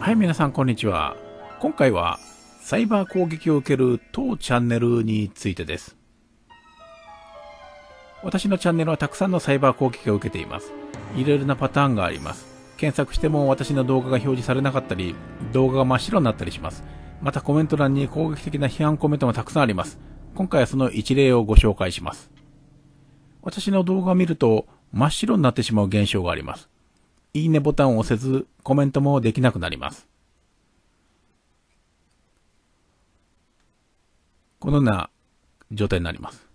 はい、皆さん、こんにちは。今回は、サイバー攻撃を受ける当チャンネルについてです。私のチャンネルはたくさんのサイバー攻撃を受けています。いろいろなパターンがあります。検索しても私の動画が表示されなかったり、動画が真っ白になったりします。またコメント欄に攻撃的な批判コメントもたくさんあります。今回はその一例をご紹介します。私の動画を見ると、真っ白になってしまう現象があります。いいねボタンを押せず、コメントもできなくなります。このような状態になります。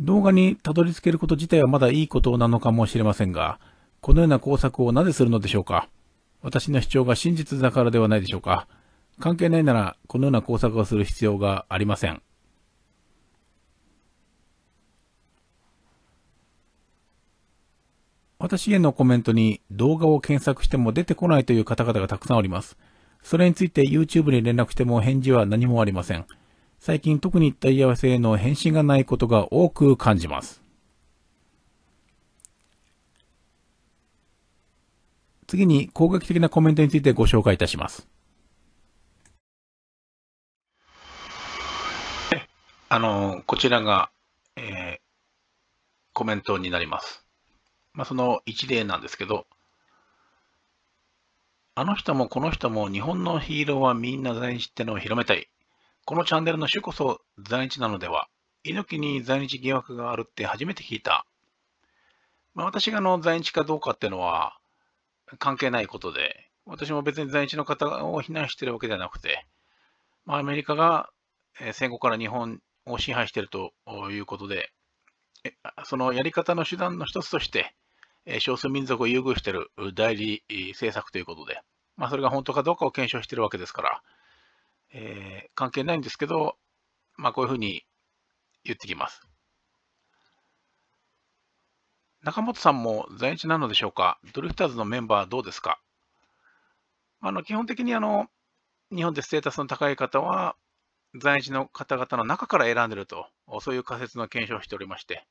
動画にたどり着けること自体はまだいいことなのかもしれませんが、このような工作をなぜするのでしょうか私の主張が真実だからではないでしょうか関係ないなら、このような工作をする必要がありません。私へのコメントに動画を検索しても出てこないという方々がたくさんおります。それについて YouTube に連絡しても返事は何もありません。最近特に問い合わせへの返信がないことが多く感じます。次に攻撃的なコメントについてご紹介いたします。あの、こちらが、えー、コメントになります。まあ、その一例なんですけど、あの人もこの人も日本のヒーローはみんな在日ってのを広めたい。このチャンネルの主こそ在日なのでは、猪木に在日疑惑があるって初めて聞いた。まあ、私がの在日かどうかっていうのは関係ないことで、私も別に在日の方を非難してるわけではなくて、まあ、アメリカが戦後から日本を支配しているということで、そのやり方の手段の一つとして、少数民族を優遇している代理政策ということで、まあ、それが本当かどうかを検証しているわけですから、えー、関係ないんですけど、まあ、こういうふうに言ってきます。中本さんも在日なのでしょうかドリフターズのメンバーどうですかあの基本的にあの日本でステータスの高い方は在日の方々の中から選んでると、そういう仮説の検証をしておりまして、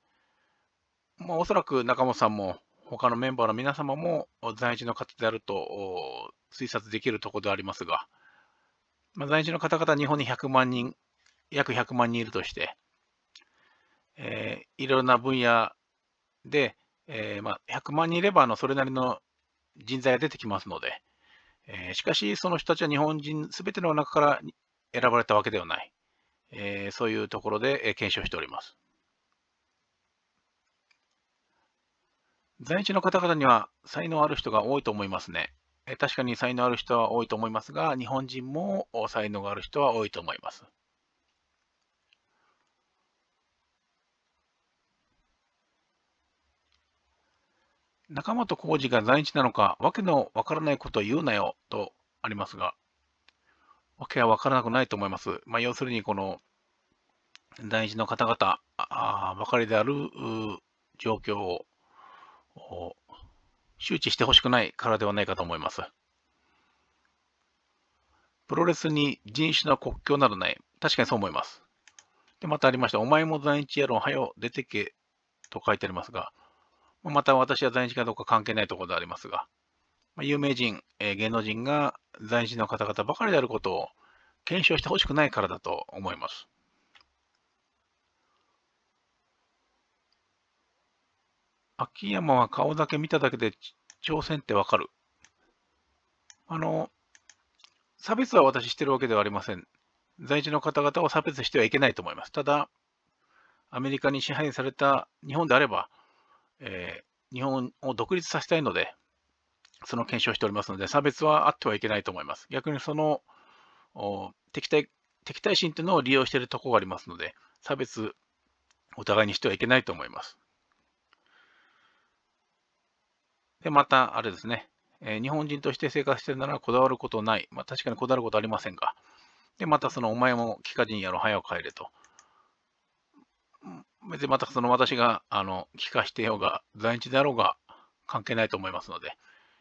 まあ、おそらく中本さんも他のメンバーの皆様も在日の方であると推察できるところでありますが、まあ、在日の方々、日本に100万人、約100万人いるとして、えー、いろんな分野で、えーまあ、100万人いればあのそれなりの人材が出てきますので、えー、しかし、その人たちは日本人全ての中から選ばれたわけではない、えー、そういうところで検証しております。在日の方々には才能ある人が多いと思いますね。確かに才能ある人は多いと思いますが、日本人も才能がある人は多いと思います。間本浩二が在日なのか、わけのわからないことを言うなよとありますが、わけはわからなくないと思います。まあ、要するに、この在日の方々ばかりである状況を周知してほしくないからではないかと思います。プロレスに人種の国境などない。確かにそう思います。で、またありました。お前も在日やろ郎、はよ、出てけ、と書いてありますが、また私は在日かどうか関係ないところでありますが、ま有名人、え芸能人が在日の方々ばかりであることを検証してほしくないからだと思います。秋山は顔だけ見ただけで挑戦ってわかる。あの、差別は私してるわけではありません。在地の方々を差別してはいけないと思います。ただ、アメリカに支配された日本であれば、えー、日本を独立させたいので、その検証しておりますので、差別はあってはいけないと思います。逆にその敵対敵対心というのを利用しているところがありますので、差別お互いにしてはいけないと思います。で、また、あれですね、えー、日本人として生活してるならこだわることない。まあ、確かにこだわることありませんが。で、またその、お前も帰化人やろ、早く帰れと。別にまたその私が、あの、帰化してようが、在日であろうが、関係ないと思いますので。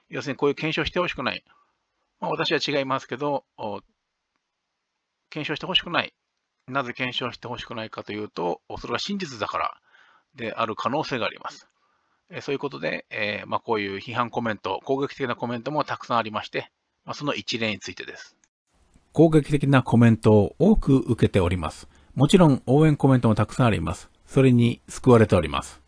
要するにこういう検証してほしくない。まあ、私は違いますけど、検証してほしくない。なぜ検証してほしくないかというと、それが真実だからである可能性があります。えそういうことで、えまあ、こういう批判コメント、攻撃的なコメントもたくさんありまして、まあ、その一例についてです。攻撃的なコメントを多く受けております。もちろん応援コメントもたくさんあります。それに救われております。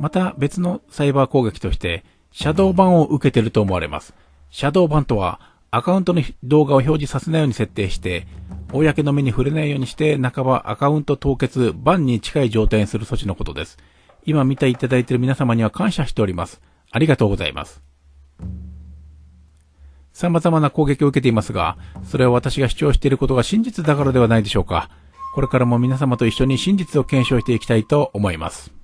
また別のサイバー攻撃として、シャドー版を受けていると思われます。シャドーバンとは、アカウントの動画を表示させないように設定して、公の目に触れないようにして、半ばアカウント凍結、バンに近い状態にする措置のことです。今見ていただいている皆様には感謝しております。ありがとうございます。様々な攻撃を受けていますが、それは私が主張していることが真実だからではないでしょうか。これからも皆様と一緒に真実を検証していきたいと思います。